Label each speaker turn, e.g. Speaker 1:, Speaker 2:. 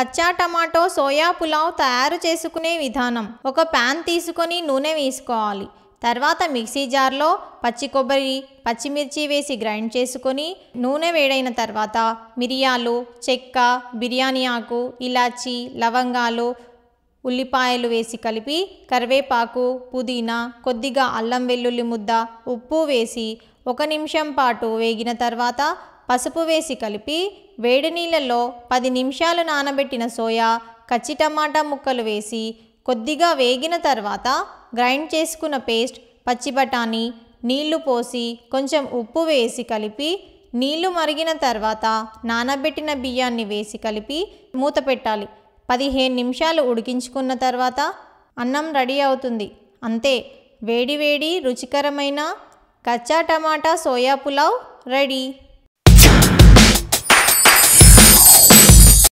Speaker 1: కచ్చా tomato soya pulao తయారు చేసుకునే విధానం ఒక ప్యాన్ తీసుకొని నూనె వేసుకోవాలి తర్వాత మిక్సీ జార్లో పచ్చి కొబ్బరి పచ్చిమిర్చి వేసి గ్రైండ్ చేసుకొని నూనె వేడైన తర్వాత మిరియాలు చెక్క బిర్యానీ ఆకు ఇలాచి లవంగాలు ఉల్లిపాయలు వేసి కలిపి కరివేపాకు పుదీనా కొద్దిగా అల్లం వెల్లుల్లి ముద్ద ఉప్పు వేసి ఒక నిమిషం పాటు వేగిన తర్వాత పసుపు వేసి కలిపి వేడి నీళ్ళల్లో పది నిమిషాలు నానబెట్టిన సోయా కచ్చి టమాటా ముక్కలు వేసి కొద్దిగా వేగిన తర్వాత గ్రైండ్ చేసుకున్న పేస్ట్ పచ్చి బఠానీ నీళ్లు పోసి కొంచెం ఉప్పు వేసి కలిపి నీళ్లు మరిగిన తర్వాత నానబెట్టిన బియ్యాన్ని వేసి కలిపి మూత పెట్టాలి పదిహేను నిమిషాలు ఉడికించుకున్న తర్వాత అన్నం రెడీ అవుతుంది అంతే వేడివేడి రుచికరమైన కచ్చా టమాటా సోయా పులావ్ రెడీ